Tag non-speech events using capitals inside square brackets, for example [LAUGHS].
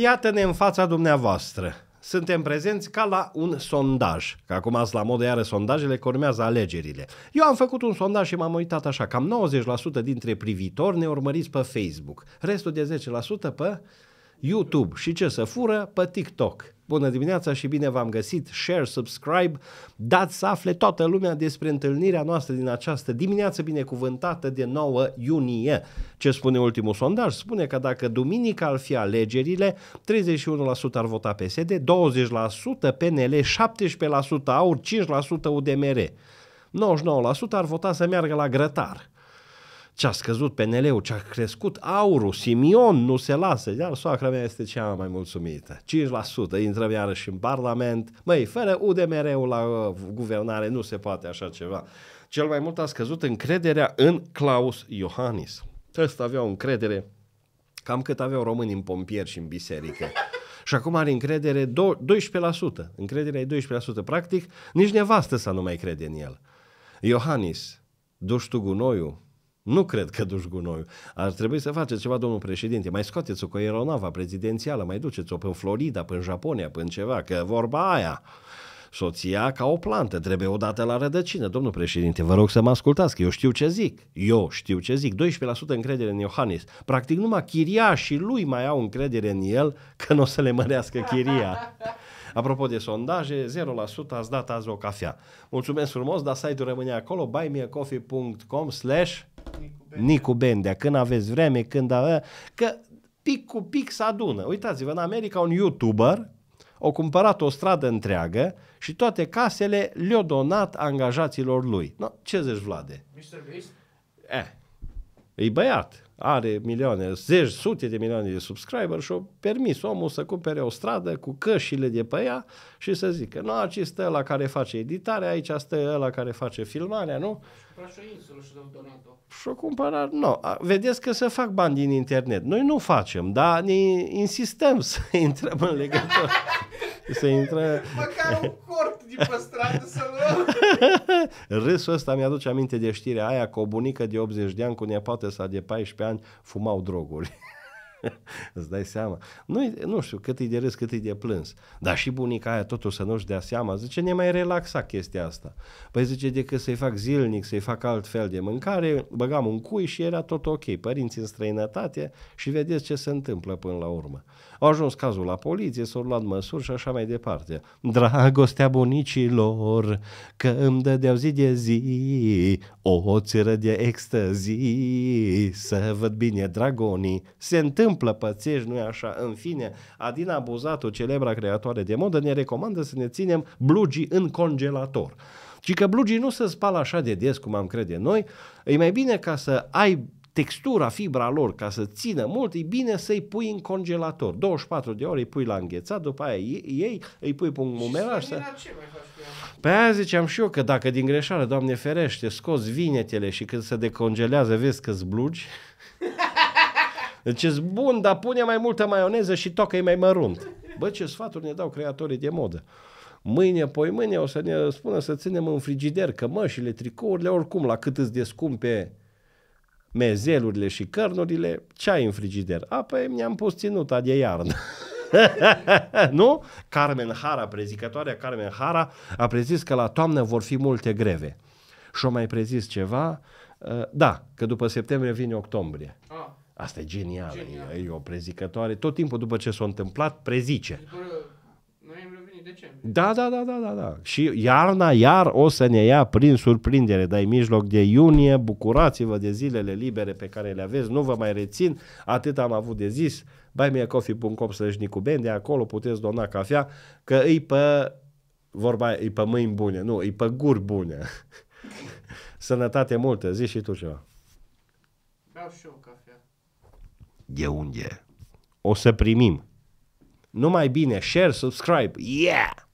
Iată-ne în fața dumneavoastră. Suntem prezenți ca la un sondaj. Că acum ați la modă iară sondajele, că urmează alegerile. Eu am făcut un sondaj și m-am uitat așa. Cam 90% dintre privitori ne urmăriți pe Facebook. Restul de 10% pe YouTube. Și ce să fură? Pe TikTok. Bună dimineața și bine v-am găsit. Share, subscribe. Dați să afle toată lumea despre întâlnirea noastră din această dimineață binecuvântată de 9 iunie. Ce spune ultimul sondaj? Spune că dacă duminică ar fi alegerile, 31% ar vota PSD, 20% PNL, 17% AUR, 5% UDMR. 99% ar vota să meargă la grătar ce a scăzut PNL-ul, ce a crescut aurul, Simion nu se lasă, iar soacra mea este cea mai mulțumită. 5% intră iarăși în Parlament. Măi, fără UDMR-ul la uh, guvernare nu se poate așa ceva. Cel mai mult a scăzut încrederea în Claus Iohannis. Ăsta avea o încredere cam cât aveau românii în pompieri și în biserică. [LAUGHS] Și acum are încredere 12%. Încrederea e 12%. Practic, nici nevastă să nu mai crede în el. Iohannis, duci tu gunoiul, nu cred că duci gunoiul. Ar trebui să faceți ceva, domnul președinte. Mai scoateți-o cu aeronava prezidențială, mai duceți-o până Florida, până Japonia, până ceva, că vorba aia. Soția ca o plantă, trebuie odată la rădăcină. Domnul președinte, vă rog să mă ascultați, că eu știu ce zic. Eu știu ce zic. 12% încredere în Iohannis. Practic numai și lui mai au încredere în el că nu o să le mărească chiria. Apropo de sondaje, 0% ați dat azi o cafea. Mulțumesc frumos, dar site-ul rămâne acolo, buymeacoffee.com slash Nicu Bendea. când aveți vreme, când... Ave... Că pic cu pic se adună. Uitați-vă, în America un YouTuber a cumpărat o stradă întreagă și toate casele le-au donat angajaților lui. No, ce zici, Vlade? Mr. Beast? Eh, e băiat are milioane, zeci, sute de milioane de subscriber și o permis omul să cumpere o stradă cu cășile de pe ea și să zică, nu, aici stă la care face editarea, aici stă la care face filmarea, nu? Și o insulă cumpăra, nu. Vedeți că se fac bani din internet. Noi nu facem, dar ne insistăm să [LAUGHS] intrăm în legătură. să intrăm... Măcar un corp stradă să luăm. [LAUGHS] Râsul ăsta mi-aduce aminte de știrea aia că o bunică de 80 de ani cu nepoate sa de 14 ani fumau droguri. [LAUGHS] Îți dai seama. Nu, nu știu cât e de râs, cât e de plâns. Dar și bunica aia totul să nu-și dea seama. Zice, ne mai relaxa chestia asta. Păi zice, decât să-i fac zilnic, să-i fac alt fel de mâncare, băgam un cui și era tot ok. Părinții în străinătate și vedeți ce se întâmplă până la urmă. Au ajuns cazul la poliție, s-au luat măsuri și așa mai departe. Dragostea bunicilor, că îmi dădeau zi de zi, o țiră de extazii, să văd bine dragonii. Se întâmplă întâmplă pățești, nu-i așa? În fine, Adina Buzatu, celebra creatoare de modă, ne recomandă să ne ținem blugii în congelator. Și că blugii nu se spală așa de des cum am crede noi, e mai bine ca să ai textura, fibra lor, ca să țină mult, e bine să-i pui în congelator. 24 de ore îi pui la înghețat, după aia ei îi pui pe un mumeraj. Să... Pe aia ziceam și eu că dacă din greșeală, Doamne ferește, scoți vinetele și când se decongelează vezi că blugi. Deci bun, dar pune mai multă maioneză și tocă e mai mărunt. Bă, ce sfaturi ne dau creatorii de modă. Mâine, poi mâine o să ne spună să ținem în frigider cămășile, tricourile, oricum la cât îți descumpe mezelurile și cărnurile, ce ai în frigider? A, păi mi-am pus ținuta de iarnă. [LAUGHS] nu? Carmen Hara, prezicătoarea Carmen Hara, a prezis că la toamnă vor fi multe greve. Și-o mai prezis ceva, uh, da, că după septembrie vine octombrie. Ah. Asta e genial, genial. E, e o prezicătoare. Tot timpul după ce s-a întâmplat, prezice. Da, da, da, da, da, da. Și iarna iar o să ne ia prin surprindere, dar mijloc de iunie, bucurați-vă de zilele libere pe care le aveți, nu vă mai rețin, atât am avut de zis, buymeacoffee.com cu de acolo puteți dona cafea, că îi pe, vorba îi pe mâini bune, nu, îi pe guri bune. [LAUGHS] Sănătate multă, zici și tu ceva. Beau și eu cafea de unde o să primim. Numai bine, share, subscribe, yeah!